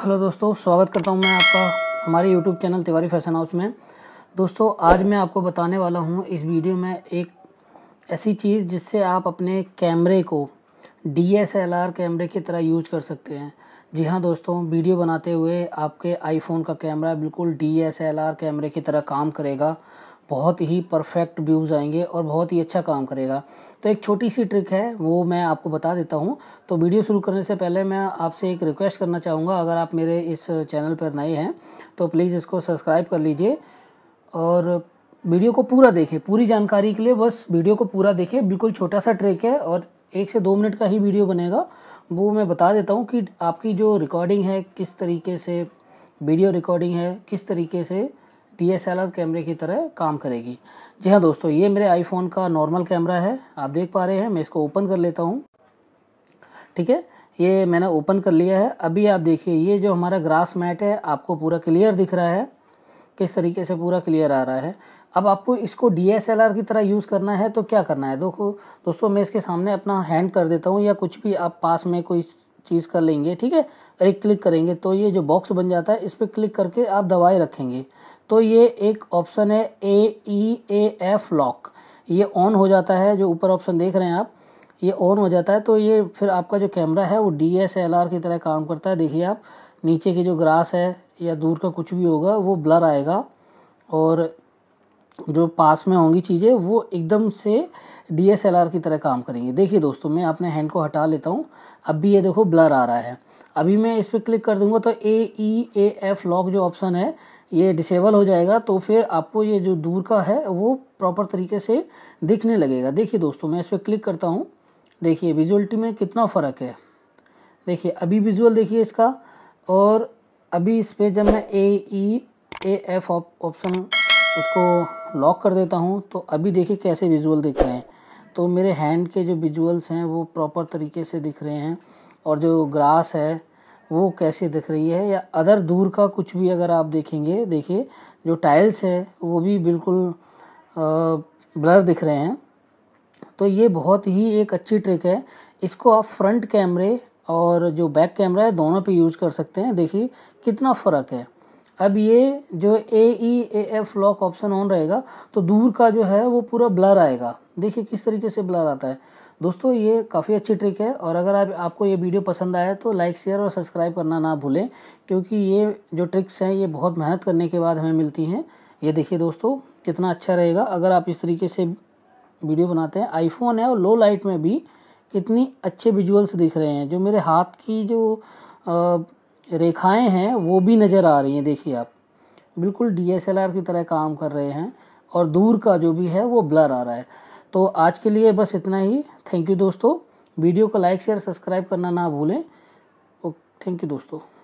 hello दोस्तों स्वागत करता हूं मैं आपका हमारे YouTube channel Tiwari fashion house में दोस्तों आज मैं आपको बताने वाला हूं इस वीडियो में एक ऐसी चीज़ जिससे आप अपने कैमरे को डीएसएलआर कैमरे की तरह यूज कर सकते हैं जी हाँ दोस्तों वीडियो बनाते हुए आपके आईफोन का कैमरा बिल्कुल आर कैमरे की तरह काम करेगा बहुत ही परफेक्ट व्यूज़ आएंगे और बहुत ही अच्छा काम करेगा तो एक छोटी सी ट्रिक है वो मैं आपको बता देता हूँ तो वीडियो शुरू करने से पहले मैं आपसे एक रिक्वेस्ट करना चाहूँगा अगर आप मेरे इस चैनल पर नए हैं तो प्लीज़ इसको सब्सक्राइब कर लीजिए और वीडियो को पूरा देखें पूरी जानकारी के लिए बस वीडियो को पूरा देखें बिल्कुल छोटा सा ट्रिक है और एक से दो मिनट का ही वीडियो बनेगा वो मैं बता देता हूँ कि आपकी जो रिकॉर्डिंग है किस तरीके से वीडियो रिकॉर्डिंग है किस तरीके से आर कैमरे की तरह काम करेगी जी हाँ दोस्तों ये मेरे आईफोन का नॉर्मल कैमरा है आप देख पा रहे हैं मैं इसको ओपन कर लेता हूँ ठीक है ये मैंने ओपन कर लिया है अभी आप देखिए ये जो हमारा ग्रास मैट है आपको पूरा क्लियर दिख रहा है किस तरीके से पूरा क्लियर आ रहा है अब आपको इसको डी की तरह यूज़ करना है तो क्या करना है देखो दोस्तों मैं इसके सामने अपना हैंड कर देता हूँ या कुछ भी आप पास में कोई चीज़ कर लेंगे ठीक है एक क्लिक करेंगे तो ये जो बॉक्स बन जाता है इस पर क्लिक करके आप दवाई रखेंगे तो ये एक ऑप्शन है A E A F lock ये ऑन हो जाता है जो ऊपर ऑप्शन देख रहे हैं आप ये ऑन हो जाता है तो ये फिर आपका जो कैमरा है वो डी एस एल आर की तरह काम करता है देखिए आप नीचे की जो ग्रास है या दूर का कुछ भी होगा वो ब्लर आएगा और जो पास में होंगी चीज़ें वो एकदम से डी एस एल आर की तरह काम करेंगी देखिए दोस्तों मैं अपने हैंड को हटा लेता हूँ अब भी ये देखो ब्लर आ रहा है अभी मैं इस पर क्लिक कर दूंगा तो A E A F lock जो ऑप्शन है ये डिसेबल हो जाएगा तो फिर आपको ये जो दूर का है वो प्रॉपर तरीके से दिखने लगेगा देखिए दोस्तों मैं इस पर क्लिक करता हूँ देखिए विजुअलिटी में कितना फ़र्क है देखिए अभी विजुअल देखिए इसका और अभी इस पर जब मैं A E A F option उसको लॉक कर देता हूँ तो अभी देखिए कैसे विजुअल दिख रहे हैं तो मेरे हैंड के जो विजुअल्स हैं वो प्रॉपर तरीके से दिख रहे हैं और जो ग्रास है वो कैसे दिख रही है या अदर दूर का कुछ भी अगर आप देखेंगे देखिए जो टाइल्स है वो भी बिल्कुल ब्लर दिख रहे हैं तो ये बहुत ही एक अच्छी ट्रिक है इसको आप फ्रंट कैमरे और जो बैक कैमरा है दोनों पे यूज कर सकते हैं देखिए कितना फ़र्क है अब ये जो A E A F lock option on रहेगा तो दूर का जो है वो पूरा ब्लर आएगा देखिए किस तरीके से ब्लर आता है दोस्तों ये काफ़ी अच्छी ट्रिक है और अगर आप आपको ये वीडियो पसंद आया तो लाइक शेयर और सब्सक्राइब करना ना भूलें क्योंकि ये जो ट्रिक्स हैं ये बहुत मेहनत करने के बाद हमें मिलती हैं ये देखिए दोस्तों कितना अच्छा रहेगा अगर आप इस तरीके से वीडियो बनाते हैं आईफोन है और लो लाइट में भी कितनी अच्छे विजुअल्स दिख रहे हैं जो मेरे हाथ की जो रेखाएँ हैं वो भी नज़र आ रही हैं देखिए आप बिल्कुल डी की तरह काम कर रहे हैं और दूर का जो भी है वो ब्लर आ रहा है तो आज के लिए बस इतना ही थैंक यू दोस्तों वीडियो को लाइक शेयर सब्सक्राइब करना ना भूलें ओके थैंक यू दोस्तों